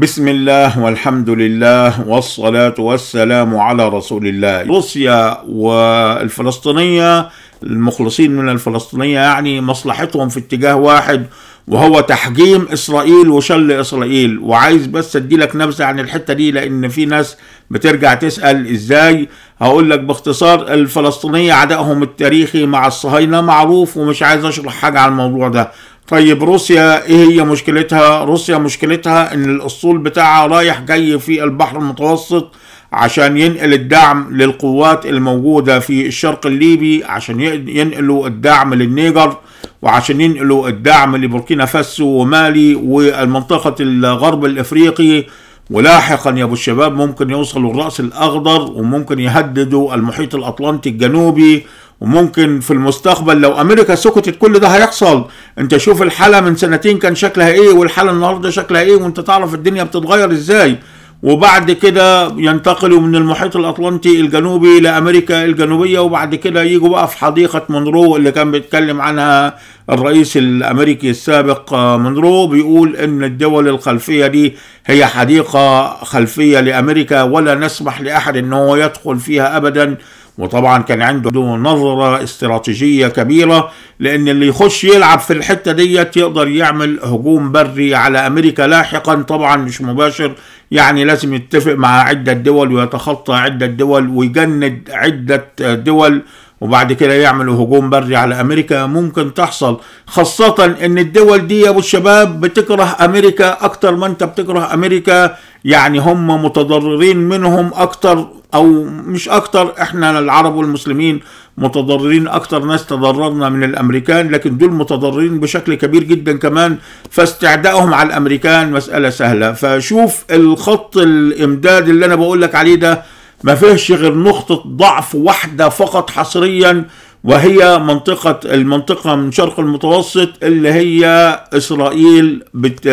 بسم الله والحمد لله والصلاة والسلام على رسول الله روسيا والفلسطينية المخلصين من الفلسطينية يعني مصلحتهم في اتجاه واحد وهو تحجيم إسرائيل وشل إسرائيل وعايز بس أديلك نبذة عن الحتة دي لأن في ناس بترجع تسأل إزاي هقول لك باختصار الفلسطينية عدائهم التاريخي مع الصهاينة معروف ومش عايز أشرح حاجة عن الموضوع ده طيب روسيا ايه هي مشكلتها روسيا مشكلتها ان الاسطول بتاعها رايح جاي في البحر المتوسط عشان ينقل الدعم للقوات الموجودة في الشرق الليبي عشان ينقلوا الدعم للنيجر وعشان ينقلوا الدعم لبوركينا فاسو ومالي والمنطقة الغرب الافريقي ولاحقا يا ابو الشباب ممكن يوصلوا الرأس الاخضر وممكن يهددوا المحيط الاطلنطي الجنوبي وممكن في المستقبل لو امريكا سكتت كل ده هيحصل انت شوف الحاله من سنتين كان شكلها ايه والحاله النهارده شكلها ايه وانت تعرف الدنيا بتتغير ازاي وبعد كده ينتقلوا من المحيط الاطلنطي الجنوبي لامريكا الجنوبيه وبعد كده يجوا بقى في حديقه مونرو اللي كان بيتكلم عنها الرئيس الامريكي السابق مونرو بيقول ان الدول الخلفيه دي هي حديقه خلفيه لامريكا ولا نسمح لاحد ان هو يدخل فيها ابدا وطبعا كان عنده نظرة استراتيجية كبيرة لأن اللي يخش يلعب في الحتة ديت يقدر يعمل هجوم بري على أمريكا لاحقا طبعا مش مباشر يعني لازم يتفق مع عدة دول ويتخطى عدة دول ويجند عدة دول وبعد كده يعملوا هجوم بري على امريكا ممكن تحصل خاصة ان الدول دي يا ابو الشباب بتكره امريكا اكتر ما انت بتكره امريكا يعني هم متضررين منهم اكتر او مش اكتر احنا العرب والمسلمين متضررين اكتر ناس تضررنا من الامريكان لكن دول متضررين بشكل كبير جدا كمان فاستعدائهم على الامريكان مساله سهله فشوف الخط الامداد اللي انا بقول لك عليه ده ما فيهش غير نقطه ضعف واحده فقط حصريا وهي منطقة المنطقة من شرق المتوسط اللي هي إسرائيل بت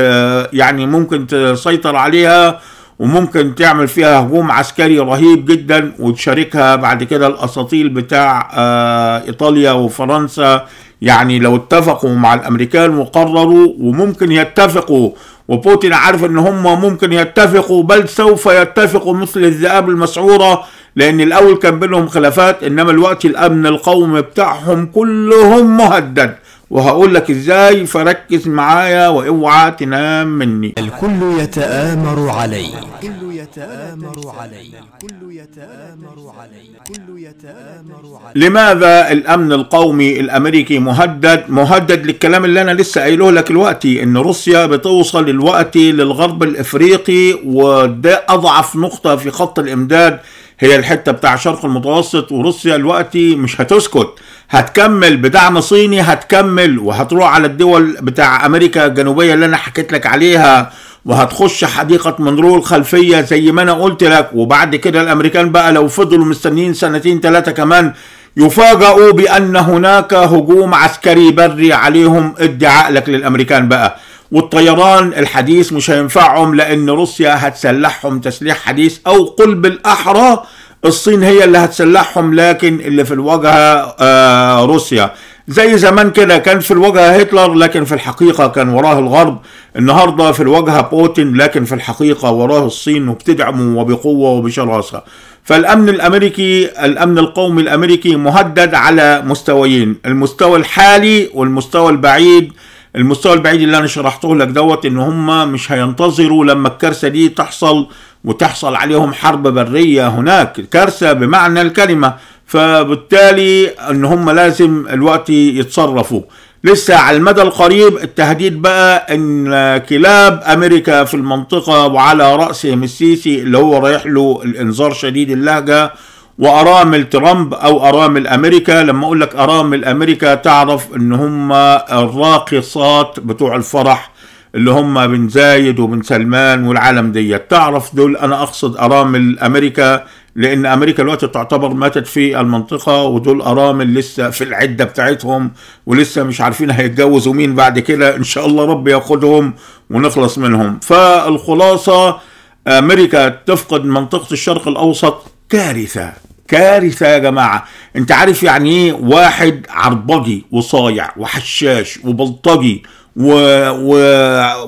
يعني ممكن تسيطر عليها وممكن تعمل فيها هجوم عسكري رهيب جدا وتشاركها بعد كده الاساطيل بتاع آه، ايطاليا وفرنسا يعني لو اتفقوا مع الامريكان وقرروا وممكن يتفقوا وبوتين عارف ان هم ممكن يتفقوا بل سوف يتفقوا مثل الذئاب المسعوره لان الاول كان بينهم خلافات انما الوقت الامن القومي بتاعهم كلهم مهدد وهقول لك ازاي فركز معايا واوعى تنام مني الكل يتآمر علي الكل يتآمر علي الكل يتآمر علي الكل يتآمر علي لماذا الامن القومي الامريكي مهدد مهدد للكلام اللي انا لسه قايله لك دلوقتي ان روسيا بتوصل الوقت للغرب الافريقي وده اضعف نقطة في خط الامداد هي الحته بتاع شرق المتوسط وروسيا دلوقتي مش هتسكت هتكمل بدعم صيني هتكمل وهتروح على الدول بتاع امريكا الجنوبيه اللي انا حكيت لك عليها وهتخش حديقة مونرو الخلفية زي ما أنا قلت لك وبعد كده الأمريكان بقى لو فضلوا مستنيين سنتين ثلاثة كمان يفاجئوا بأن هناك هجوم عسكري بري عليهم ادعاء لك للأمريكان بقى والطيران الحديث مش هينفعهم لأن روسيا هتسلحهم تسليح حديث أو قل بالأحرى الصين هي اللي هتسلحهم لكن اللي في الواجهة آه، روسيا زي زمان كده كان في الواجهة هتلر لكن في الحقيقة كان وراه الغرب النهاردة في الواجهة بوتين لكن في الحقيقة وراه الصين وبتدعمه وبقوة وبشراسة فالأمن الأمريكي الأمن القومي الأمريكي مهدد على مستويين المستوى الحالي والمستوى البعيد المستوى البعيد اللي انا شرحته لك دوت ان هم مش هينتظروا لما الكارثه دي تحصل وتحصل عليهم حرب بريه هناك كارثه بمعنى الكلمه فبالتالي ان هم لازم الوقت يتصرفوا لسه على المدى القريب التهديد بقى ان كلاب امريكا في المنطقه وعلى راسهم السيسي اللي هو رايح له الانذار شديد اللهجه وارامل ترامب او ارامل امريكا لما اقول لك ارامل امريكا تعرف ان هم الراقصات بتوع الفرح اللي هم بن زايد وبن سلمان والعالم دي تعرف دول انا اقصد ارامل امريكا لان امريكا دلوقتي تعتبر ماتت في المنطقه ودول ارامل لسه في العده بتاعتهم ولسه مش عارفين هيتجوزوا مين بعد كده ان شاء الله رب ياخدهم ونخلص منهم فالخلاصه امريكا تفقد منطقه الشرق الاوسط كارثه كارثة يا جماعة انت عارف يعني ايه واحد عربجي وصايع وحشاش وبلطجي و... و...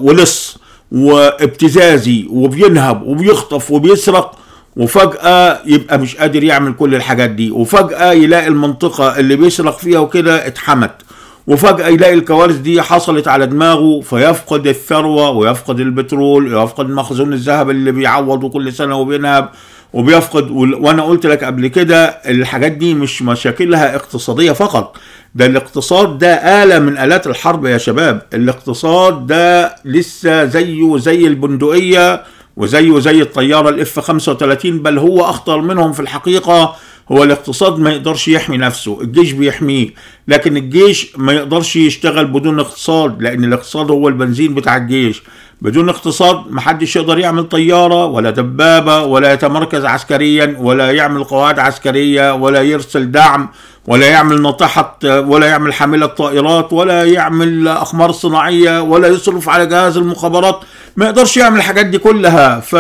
ولص وابتزازي وبينهب وبيخطف وبيسرق وفجأة يبقى مش قادر يعمل كل الحاجات دي وفجأة يلاقي المنطقة اللي بيسرق فيها وكده اتحمت وفجأة يلاقي الكوارث دي حصلت على دماغه فيفقد الثروة ويفقد البترول ويفقد مخزون الذهب اللي بيعوضه كل سنة وبينهب وبيفقد وانا قلت لك قبل كده الحاجات دي مش مشاكلها اقتصاديه فقط ده الاقتصاد ده آلة من آلات الحرب يا شباب الاقتصاد ده لسه زيه زي البندقية وزيه زي الطيارة الاف 35 بل هو أخطر منهم في الحقيقة هو الاقتصاد ما يقدرش يحمي نفسه الجيش بيحميه لكن الجيش ما يقدرش يشتغل بدون اقتصاد لان الاقتصاد هو البنزين بتاع الجيش بدون اقتصاد محدش يقدر يعمل طيارة ولا دبابة ولا يتمركز عسكريا ولا يعمل قواعد عسكرية ولا يرسل دعم ولا يعمل ناطحة ولا يعمل حاملة طائرات ولا يعمل أخمار صناعية ولا يصرف على جهاز المخابرات ما يقدرش يعمل الحاجات دي كلها ف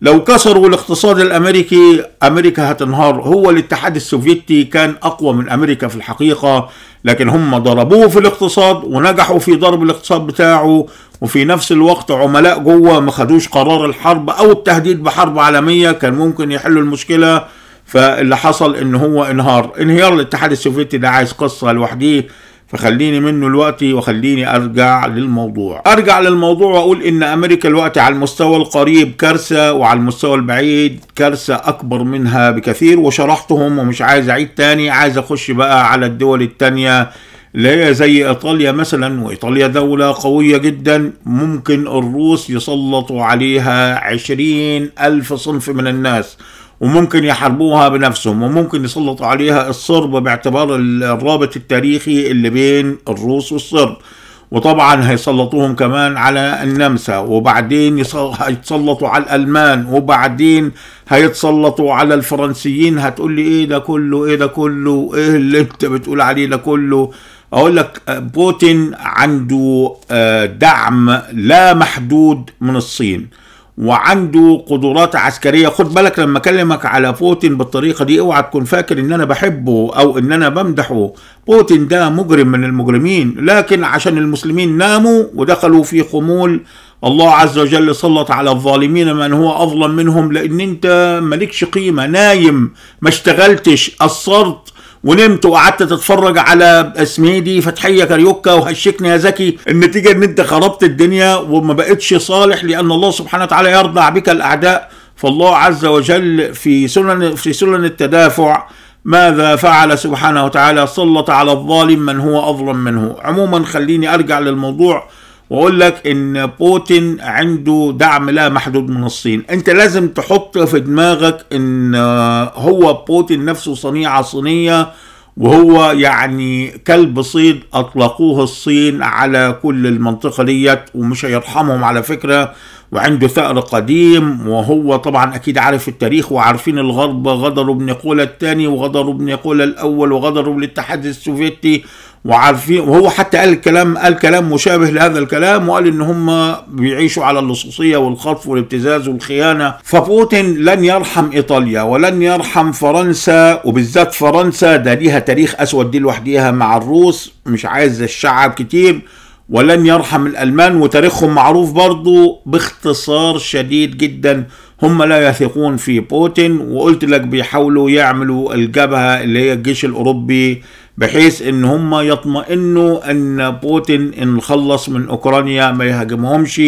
لو كسروا الاقتصاد الامريكي امريكا هتنهار هو الاتحاد السوفيتي كان اقوى من امريكا في الحقيقه لكن هم ضربوه في الاقتصاد ونجحوا في ضرب الاقتصاد بتاعه وفي نفس الوقت عملاء جوه ما خدوش قرار الحرب او التهديد بحرب عالميه كان ممكن يحلوا المشكله فاللي حصل ان هو انهار انهيار الاتحاد السوفيتي ده عايز قصه لوحديه فخليني منه الوقت وخليني ارجع للموضوع ارجع للموضوع واقول ان امريكا الوقت على المستوى القريب كارثه وعلى المستوى البعيد كارثه اكبر منها بكثير وشرحتهم ومش عايز اعيد تاني عايز اخش بقى على الدول التانيه اللي هي زي ايطاليا مثلا وايطاليا دولة قوية جدا ممكن الروس يسلطوا عليها عشرين الف صنف من الناس وممكن يحاربوها بنفسهم وممكن يسلطوا عليها الصرب باعتبار الرابط التاريخي اللي بين الروس والصرب وطبعا هيسلطوهم كمان على النمسا وبعدين هيتسلطوا على الألمان وبعدين هيتسلطوا على الفرنسيين هتقول لي ايه ده كله ايه ده كله ايه اللي انت بتقول عليه ده كله اقول لك بوتين عنده آه، دعم لا محدود من الصين وعنده قدرات عسكريه خد بالك لما اكلمك على بوتين بالطريقه دي اوعى تكون فاكر ان انا بحبه او ان انا بمدحه بوتين ده مجرم من المجرمين لكن عشان المسلمين ناموا ودخلوا في خمول الله عز وجل سلط على الظالمين من هو اظلم منهم لان انت مالكش قيمه نايم ما اشتغلتش قصرت ونمت وقعدت تتفرج على اسمي دي فتحيه كاريوكا وهشكني يا زكي النتيجه ان انت خربت الدنيا وما بقتش صالح لان الله سبحانه وتعالى يرضى بك الاعداء فالله عز وجل في سنن في سنن التدافع ماذا فعل سبحانه وتعالى سلط على الظالم من هو اظلم منه عموما خليني ارجع للموضوع واقول لك ان بوتين عنده دعم لا محدود من الصين انت لازم تحط في دماغك ان هو بوتين نفسه صنيعه صينيه وهو يعني كلب صيد اطلقوه الصين على كل المنطقه ديت ومش هيرحمهم على فكره وعنده ثأر قديم وهو طبعا اكيد عارف التاريخ وعارفين الغرب غدروا بنيكولا الثاني وغدروا بنيكولا الاول وغدروا بالاتحاد السوفيتي وعارفين وهو حتى قال الكلام قال كلام مشابه لهذا الكلام وقال ان هم بيعيشوا على اللصوصيه والخطف والابتزاز والخيانه فبوتين لن يرحم ايطاليا ولن يرحم فرنسا وبالذات فرنسا ده ليها تاريخ اسود دي لوحديها مع الروس مش عايز الشعب كتير ولن يرحم الالمان وتاريخهم معروف برضو باختصار شديد جدا هم لا يثقون في بوتين وقلت لك بيحاولوا يعملوا الجبهه اللي هي الجيش الاوروبي بحيث ان هم يطمئنوا ان بوتين انخلص من اوكرانيا ما يهاجمهمش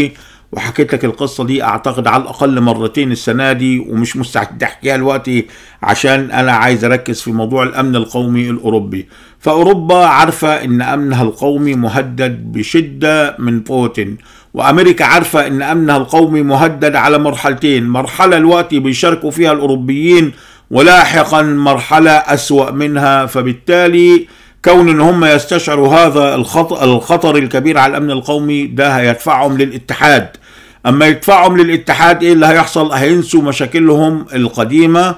وحكيت لك القصة دي اعتقد على الاقل مرتين السنة دي ومش مستعد احكيها دلوقتي عشان انا عايز اركز في موضوع الامن القومي الاوروبي فاوروبا عارفة ان امنها القومي مهدد بشدة من بوتين وامريكا عارفة ان امنها القومي مهدد على مرحلتين مرحلة الوقت بيشاركوا فيها الاوروبيين ولاحقا مرحلة أسوأ منها فبالتالي كون ان هم يستشعروا هذا الخطر, الخطر الكبير على الامن القومي ده هيدفعهم للاتحاد اما يدفعهم للاتحاد ايه اللي هيحصل هينسوا مشاكلهم القديمة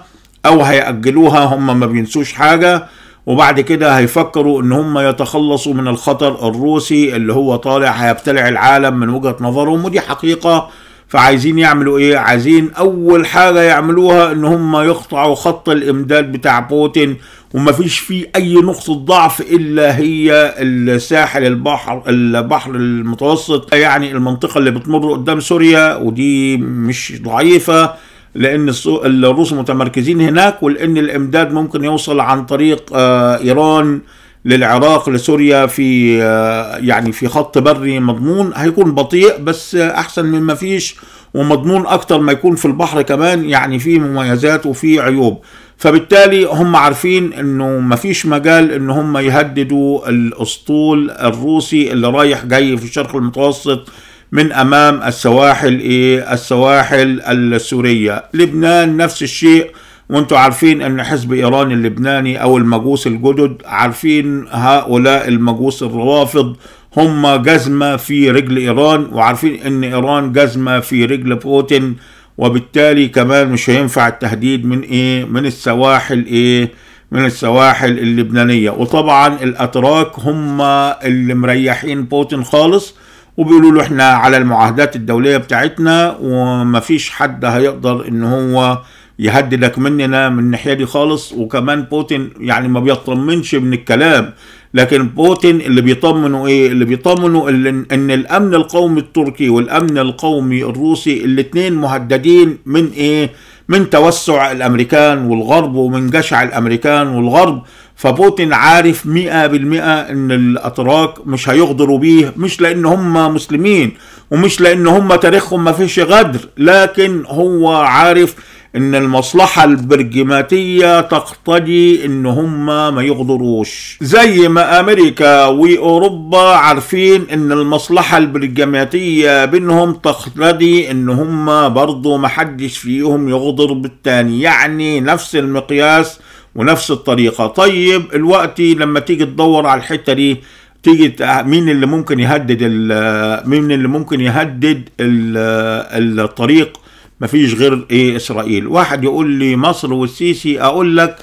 او هيأجلوها هم ما بينسوش حاجة وبعد كده هيفكروا ان هم يتخلصوا من الخطر الروسي اللي هو طالع هيبتلع العالم من وجهة نظرهم ودي حقيقة فعايزين يعملوا ايه عايزين اول حاجة يعملوها ان هم يقطعوا خط الامداد بتاع بوتين ومفيش فيه اي نقطة ضعف الا هي الساحل البحر البحر المتوسط يعني المنطقة اللي بتمر قدام سوريا ودي مش ضعيفة لان الروس متمركزين هناك ولان الامداد ممكن يوصل عن طريق آه، ايران آه للعراق لسوريا في آه، يعني في خط بري مضمون هيكون بطيء بس احسن من ما فيش ومضمون اكتر ما يكون في البحر كمان يعني في مميزات وفي عيوب فبالتالي هم عارفين انه ما فيش مجال ان هم يهددوا الاسطول الروسي اللي رايح جاي في الشرق المتوسط من امام السواحل ايه السواحل السوريه لبنان نفس الشيء وانتم عارفين ان حزب ايران اللبناني او المجوس الجدد عارفين هؤلاء المجوس الروافض هم جزمة في رجل ايران وعارفين ان ايران جزمة في رجل بوتين وبالتالي كمان مش هينفع التهديد من ايه من السواحل ايه من السواحل اللبنانية وطبعا الاتراك هم اللي مريحين بوتين خالص وبيقولوا له احنا على المعاهدات الدولية بتاعتنا ومفيش حد هيقدر ان هو يهددك مننا من الناحيه دي خالص وكمان بوتين يعني ما بيطمنش من الكلام لكن بوتين اللي بيطمنه ايه اللي بيطمنه ان الامن القومي التركي والامن القومي الروسي الاثنين مهددين من ايه من توسع الامريكان والغرب ومن جشع الامريكان والغرب فبوتين عارف مئة بالمئة ان الاتراك مش هيغدروا بيه مش لان هم مسلمين ومش لان هم تاريخهم ما فيش غدر لكن هو عارف ان المصلحة البرجماتية تقتضي ان هما ما يغدروش زي ما امريكا واوروبا عارفين ان المصلحة البرجماتية بينهم تقتضي ان هما برضو محدش فيهم يغدر بالتاني يعني نفس المقياس ونفس الطريقة طيب الوقت لما تيجي تدور على الحتة دي تيجي مين اللي ممكن يهدد مين اللي ممكن يهدد الطريق ما فيش غير إيه إسرائيل واحد يقول لي مصر والسيسي أقول لك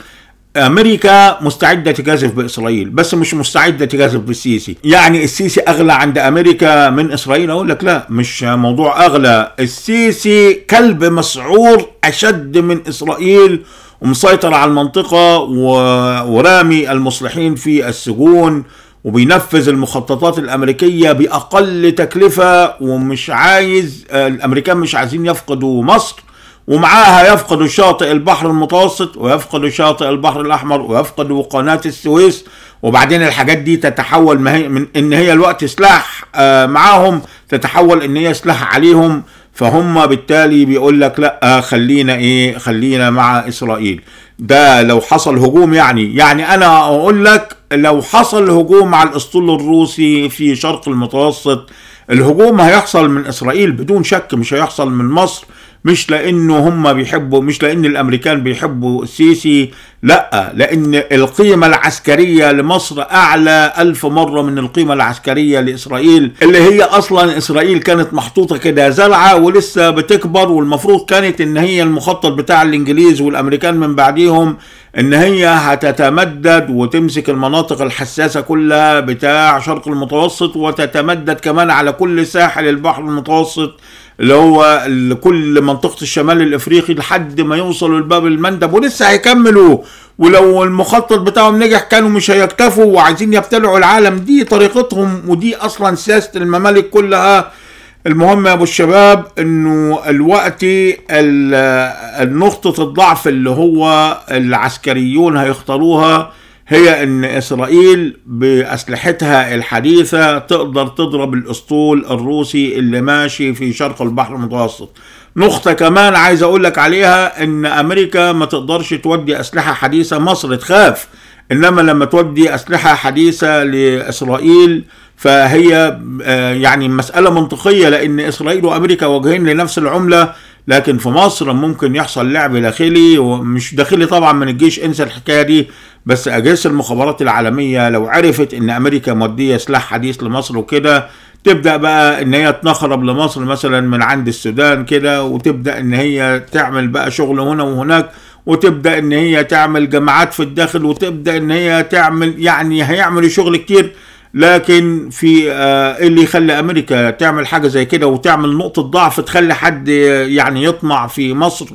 امريكا مستعده تجازف باسرائيل بس مش مستعده تجازف بالسيسي يعني السيسي اغلى عند امريكا من اسرائيل اقول لك لا مش موضوع اغلى السيسي كلب مسعور اشد من اسرائيل ومسيطر على المنطقه ورامي المصلحين في السجون وبينفذ المخططات الامريكيه باقل تكلفه ومش عايز آه، الامريكان مش عايزين يفقدوا مصر ومعاها يفقدوا شاطئ البحر المتوسط ويفقدوا شاطئ البحر الاحمر ويفقدوا قناه السويس وبعدين الحاجات دي تتحول من ان هي الوقت سلاح آه، معاهم تتحول ان هي سلاح عليهم فهم بالتالي بيقول لك لا خلينا ايه خلينا مع اسرائيل ده لو حصل هجوم يعني يعني انا اقول لك لو حصل هجوم على الاسطول الروسي في شرق المتوسط الهجوم هيحصل من اسرائيل بدون شك مش هيحصل من مصر مش لانه هم بيحبوا مش لان الامريكان بيحبوا السيسي لا لان القيمه العسكريه لمصر اعلى ألف مره من القيمه العسكريه لاسرائيل اللي هي اصلا اسرائيل كانت محطوطه كده زرعه ولسه بتكبر والمفروض كانت ان هي المخطط بتاع الانجليز والامريكان من بعديهم ان هي هتتمدد وتمسك المناطق الحساسه كلها بتاع شرق المتوسط وتتمدد كمان على كل ساحل البحر المتوسط اللي هو كل منطقه الشمال الافريقي لحد ما يوصلوا لباب المندب ولسه هيكملوا ولو المخطط بتاعهم نجح كانوا مش هيكتفوا وعايزين يبتلعوا العالم دي طريقتهم ودي اصلا سياسه الممالك كلها المهم يا ابو الشباب انه الوقت النقطه الضعف اللي هو العسكريون هيختاروها هي ان اسرائيل باسلحتها الحديثه تقدر تضرب الاسطول الروسي اللي ماشي في شرق البحر المتوسط نقطة كمان عايز اقول لك عليها ان امريكا ما تقدرش تودي اسلحة حديثة مصر تخاف انما لما تودي اسلحة حديثة لاسرائيل فهي آه، يعني مسألة منطقية لان اسرائيل وامريكا وجهين لنفس العملة لكن في مصر ممكن يحصل لعب داخلي ومش داخلي طبعا من الجيش انسى الحكايه دي بس اجهزه المخابرات العالميه لو عرفت ان امريكا موديه سلاح حديث لمصر وكده تبدا بقى ان هي تنخرب لمصر مثلا من عند السودان كده وتبدا ان هي تعمل بقى شغل هنا وهناك وتبدا ان هي تعمل جماعات في الداخل وتبدا ان هي تعمل يعني هيعملوا شغل كتير لكن في آه، اللي يخلي امريكا تعمل حاجه زي كده وتعمل نقطه ضعف تخلي حد آه، يعني يطمع في مصر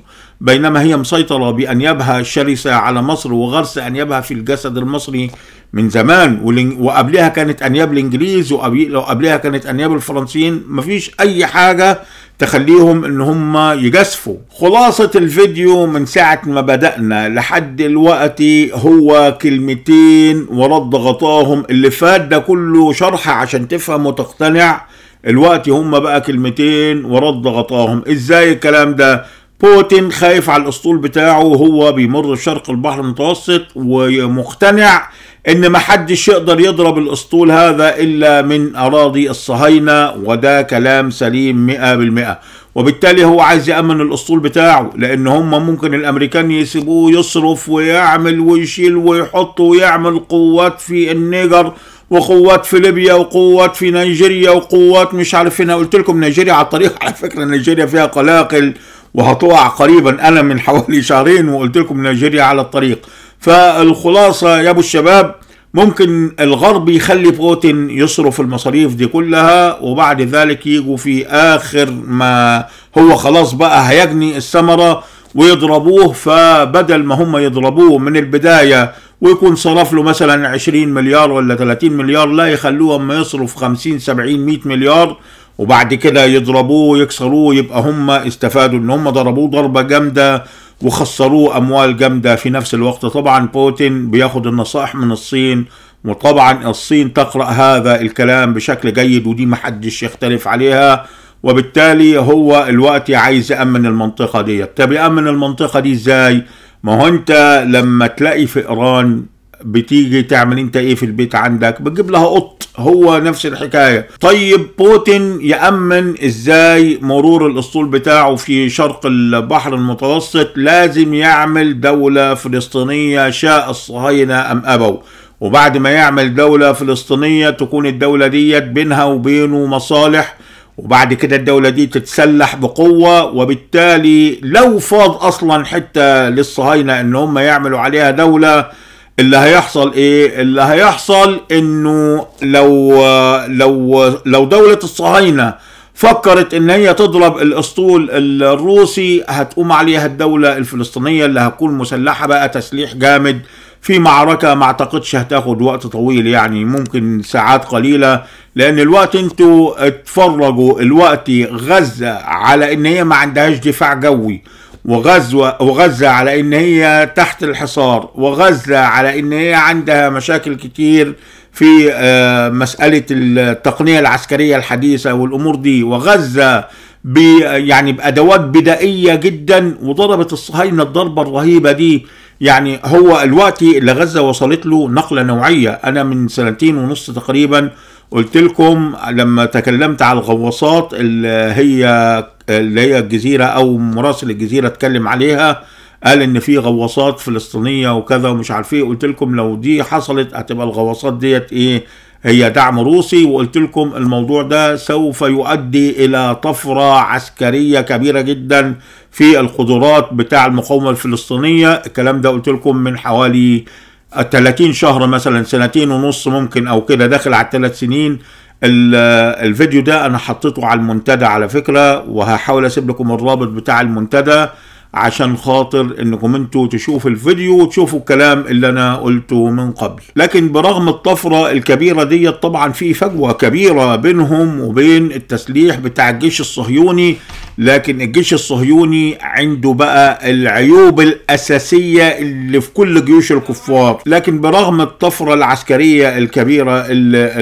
بينما هي مسيطره بانيابها الشرسه على مصر وغرس انيابها في الجسد المصري من زمان وقبلها كانت انياب الانجليز وقبلها كانت انياب الفرنسيين مفيش اي حاجه تخليهم ان هم يجسفوا خلاصة الفيديو من ساعة ما بدأنا لحد دلوقتي هو كلمتين ورد غطاهم اللي فات ده كله شرح عشان تفهم وتقتنع الوقت هم بقى كلمتين ورد غطاهم ازاي الكلام ده بوتين خايف على الاسطول بتاعه وهو بيمر شرق البحر المتوسط ومقتنع ان محدش يقدر يضرب الاسطول هذا الا من اراضي الصهاينة وده كلام سليم مئة بالمئة وبالتالي هو عايز يأمن الاسطول بتاعه لان هم ممكن الامريكان يسيبوه يصرف ويعمل ويشيل ويحط ويعمل قوات في النيجر وقوات في ليبيا وقوات في نيجيريا وقوات مش عارف هنا قلت لكم نيجيريا على الطريق على فكرة نيجيريا فيها قلاقل وهتقع قريبا انا من حوالي شهرين وقلت لكم نيجيريا على الطريق فالخلاصه يا ابو الشباب ممكن الغرب يخلي بوتين يصرف المصاريف دي كلها وبعد ذلك يجوا في اخر ما هو خلاص بقى هيجني الثمره ويضربوه فبدل ما هم يضربوه من البدايه ويكون صرف له مثلا 20 مليار ولا 30 مليار لا يخلوه اما يصرف 50 70 100 مليار وبعد كده يضربوه ويكسروه يبقى هم استفادوا ان هم ضربوه ضربه جامده وخسروه اموال جامده في نفس الوقت طبعا بوتين بياخد النصائح من الصين وطبعا الصين تقرا هذا الكلام بشكل جيد ودي محدش يختلف عليها وبالتالي هو الوقت عايز يامن المنطقه دي طب يامن المنطقه دي ازاي ما هو انت لما تلاقي فئران بتيجي تعمل انت ايه في البيت عندك بتجيب لها قط هو نفس الحكايه طيب بوتين يامن ازاي مرور الاسطول بتاعه في شرق البحر المتوسط لازم يعمل دوله فلسطينيه شاء الصهاينه ام ابوا وبعد ما يعمل دولة فلسطينية تكون الدولة ديت بينها وبينه مصالح وبعد كده الدولة دي تتسلح بقوة وبالتالي لو فاض أصلا حتى للصهاينة إن هم يعملوا عليها دولة اللي هيحصل ايه اللي هيحصل انه لو لو لو دولة الصهاينة فكرت ان هي تضرب الاسطول الروسي هتقوم عليها الدولة الفلسطينية اللي هتكون مسلحة بقى تسليح جامد في معركة ما اعتقدش هتاخد وقت طويل يعني ممكن ساعات قليلة لان الوقت انتوا اتفرجوا الوقت غزة على ان هي ما عندهاش دفاع جوي وغزوة وغزة على إن هي تحت الحصار وغزة على إن هي عندها مشاكل كتير في آه، مسألة التقنية العسكرية الحديثة والأمور دي وغزة يعني بأدوات بدائية جدا وضربت الصهاينة الضربة الرهيبة دي يعني هو الوقت اللي غزة وصلت له نقلة نوعية أنا من سنتين ونص تقريبا قلت لكم لما تكلمت على الغواصات اللي هي اللي هي الجزيره او مراسل الجزيره اتكلم عليها قال ان في غواصات فلسطينيه وكذا ومش عارف ايه قلت لكم لو دي حصلت هتبقى الغواصات ديت ايه هي دعم روسي وقلت لكم الموضوع ده سوف يؤدي الى طفره عسكريه كبيره جدا في القدرات بتاع المقاومه الفلسطينيه الكلام ده قلت لكم من حوالي 30 شهر مثلا سنتين ونص ممكن او كده داخل على الثلاث سنين الفيديو ده انا حطيته على المنتدى على فكرة وهحاول اسيب لكم الرابط بتاع المنتدى عشان خاطر انكم انتوا تشوفوا الفيديو وتشوفوا الكلام اللي انا قلته من قبل لكن برغم الطفرة الكبيرة دي طبعا في فجوة كبيرة بينهم وبين التسليح بتاع الجيش الصهيوني لكن الجيش الصهيوني عنده بقى العيوب الأساسية اللي في كل جيوش الكفار لكن برغم الطفرة العسكرية الكبيرة اللي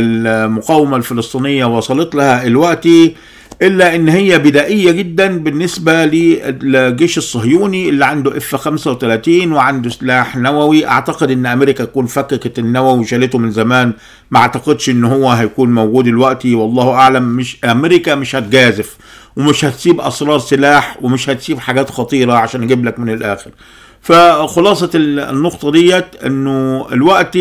المقاومة الفلسطينية وصلت لها الوقت إلا إن هي بدائية جدا بالنسبة للجيش الصهيوني اللي عنده اف 35 وعنده سلاح نووي أعتقد إن أمريكا تكون فككت النووي وشالته من زمان ما أعتقدش إن هو هيكون موجود الوقت والله أعلم مش أمريكا مش هتجازف ومش هتسيب اسرار سلاح ومش هتسيب حاجات خطيره عشان اجيب لك من الاخر فخلاصه النقطه ديت انه الوقت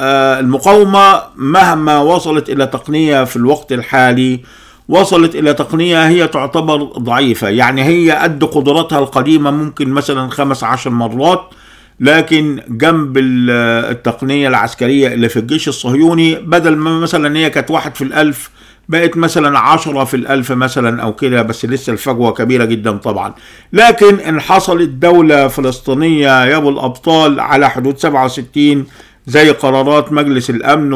آه، المقاومه مهما وصلت الى تقنيه في الوقت الحالي وصلت الى تقنيه هي تعتبر ضعيفه يعني هي قد قدراتها القديمه ممكن مثلا خمس عشر مرات لكن جنب التقنية العسكرية اللي في الجيش الصهيوني بدل ما مثلا هي كانت واحد في الألف بقت مثلا عشرة في الألف مثلا أو كده بس لسه الفجوة كبيرة جدا طبعا لكن إن حصلت دولة فلسطينية يا أبو الأبطال على حدود 67 زي قرارات مجلس الأمن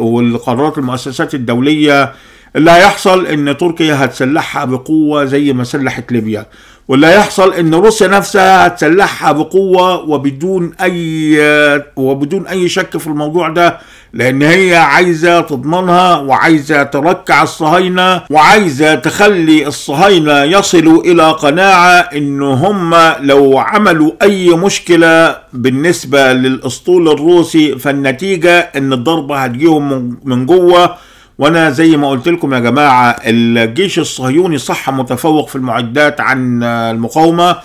والقرارات المؤسسات الدولية اللي هيحصل ان تركيا هتسلحها بقوه زي ما سلحت ليبيا واللي هيحصل ان روسيا نفسها هتسلحها بقوه وبدون اي وبدون اي شك في الموضوع ده لان هي عايزه تضمنها وعايزه تركع الصهاينه وعايزه تخلي الصهاينه يصلوا الى قناعه ان هم لو عملوا اي مشكله بالنسبه للاسطول الروسي فالنتيجه ان الضربه هتجيهم من جوه وانا زي ما قلت لكم يا جماعه الجيش الصهيوني صح متفوق في المعدات عن المقاومه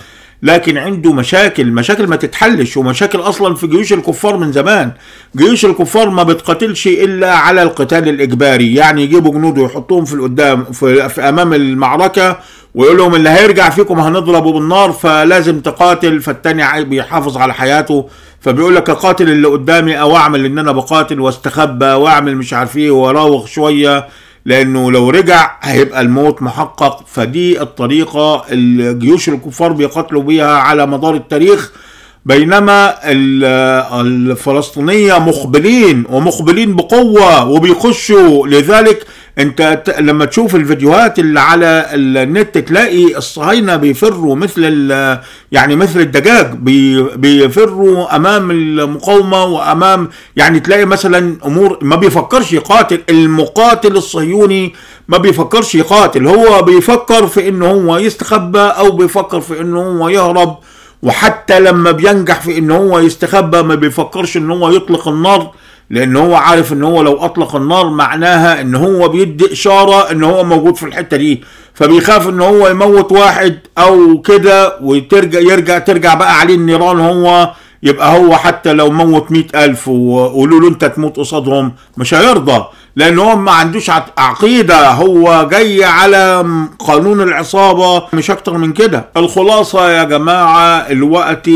لكن عنده مشاكل مشاكل ما تتحلش ومشاكل اصلا في جيوش الكفار من زمان جيوش الكفار ما بتقاتلش الا على القتال الاجباري يعني يجيبوا جنود ويحطوهم في القدام في, في امام المعركه ويقول لهم اللي هيرجع فيكم هنضربه بالنار فلازم تقاتل فالتاني بيحافظ على حياته فبيقول لك اقاتل اللي قدامي او اعمل ان انا بقاتل واستخبى واعمل مش عارف ايه واراوغ شويه لانه لو رجع هيبقى الموت محقق فدي الطريقه اللي جيوش الكفار بيقاتلوا بيها على مدار التاريخ بينما الفلسطينيه مقبلين ومقبلين بقوه وبيخشوا لذلك انت لما تشوف الفيديوهات اللي على النت تلاقي الصهاينه بيفروا مثل يعني مثل الدجاج بيفروا امام المقاومه وامام يعني تلاقي مثلا امور ما بيفكرش يقاتل المقاتل الصهيوني ما بيفكرش يقاتل هو بيفكر في ان هو يستخبى او بيفكر في ان هو يهرب وحتى لما بينجح في ان هو يستخبى ما بيفكرش ان هو يطلق النار لان هو عارف ان هو لو اطلق النار معناها ان هو بيدي اشاره ان هو موجود في الحته دي فبيخاف ان هو يموت واحد او كده ويرجع يرجع ترجع بقى عليه النيران هو يبقى هو حتى لو موت مئة ألف وقولوا له أنت تموت قصادهم مش هيرضى لأن هو ما عندوش عقيدة هو جاي على قانون العصابة مش أكتر من كده الخلاصة يا جماعة الوقت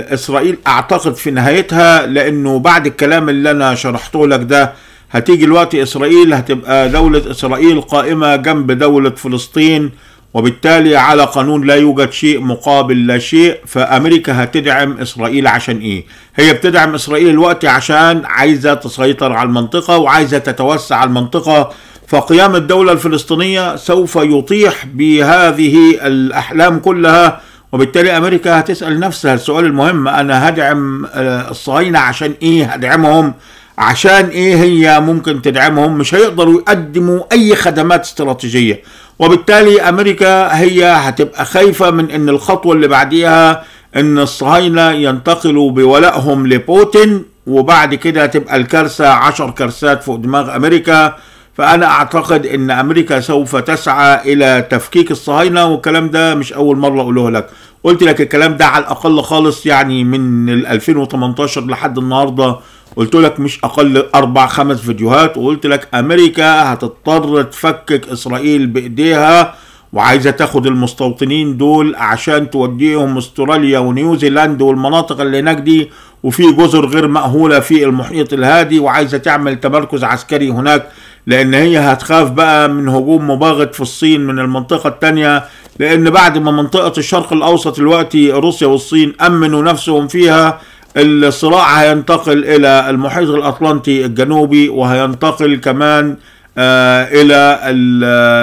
إسرائيل أعتقد في نهايتها لأنه بعد الكلام اللي أنا شرحته لك ده هتيجي الوقت إسرائيل هتبقى دولة إسرائيل قائمة جنب دولة فلسطين وبالتالي على قانون لا يوجد شيء مقابل لا شيء فامريكا هتدعم اسرائيل عشان ايه هي بتدعم اسرائيل الوقت عشان عايزه تسيطر على المنطقه وعايزه تتوسع المنطقه فقيام الدوله الفلسطينيه سوف يطيح بهذه الاحلام كلها وبالتالي امريكا هتسال نفسها السؤال المهم انا هدعم الصهاينه عشان ايه هدعمهم عشان ايه هي ممكن تدعمهم مش هيقدروا يقدموا اي خدمات استراتيجيه وبالتالي امريكا هي هتبقى خايفه من ان الخطوه اللي بعديها ان الصهاينه ينتقلوا بولائهم لبوتين وبعد كده تبقى الكارثه عشر كارثات فوق دماغ امريكا فانا اعتقد ان امريكا سوف تسعى الى تفكيك الصهاينه والكلام ده مش اول مره اقوله لك قلت لك الكلام ده على الاقل خالص يعني من 2018 لحد النهارده قلت لك مش اقل اربع خمس فيديوهات وقلت لك امريكا هتضطر تفكك اسرائيل بايديها وعايزه تاخد المستوطنين دول عشان توديهم استراليا ونيوزيلاند والمناطق اللي هناك دي وفي جزر غير مأهوله في المحيط الهادي وعايزه تعمل تمركز عسكري هناك لان هي هتخاف بقى من هجوم مباغت في الصين من المنطقه الثانيه لان بعد ما منطقه الشرق الاوسط دلوقتي روسيا والصين امنوا نفسهم فيها الصراع هينتقل الى المحيط الاطلنطي الجنوبي وهينتقل كمان آه، الى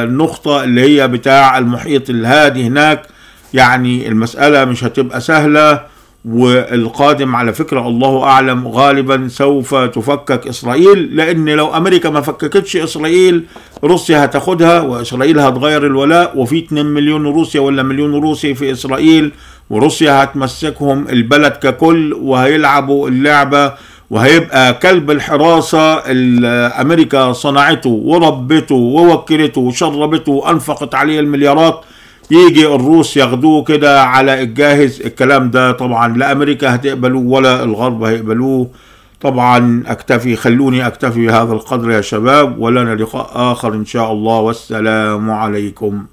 النقطة اللي هي بتاع المحيط الهادي هناك يعني المسألة مش هتبقى سهلة والقادم على فكرة الله أعلم غالبا سوف تفكك إسرائيل لأن لو أمريكا ما فككتش إسرائيل روسيا هتاخدها وإسرائيل هتغير الولاء وفي 2 مليون روسيا ولا مليون روسي في إسرائيل وروسيا هتمسكهم البلد ككل وهيلعبوا اللعبة وهيبقى كلب الحراسة اللي أمريكا صنعته وربته ووكلته وشربته وأنفقت عليه المليارات يجي الروس ياخدوه كده على الجاهز الكلام ده طبعا لا أمريكا هتقبلوه ولا الغرب هيقبلوه طبعا أكتفي خلوني أكتفي بهذا القدر يا شباب ولنا لقاء آخر إن شاء الله والسلام عليكم